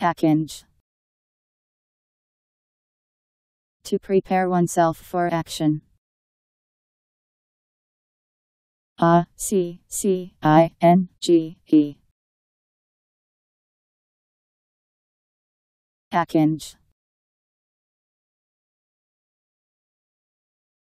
Package To prepare oneself for action. A C C I N G E. Package.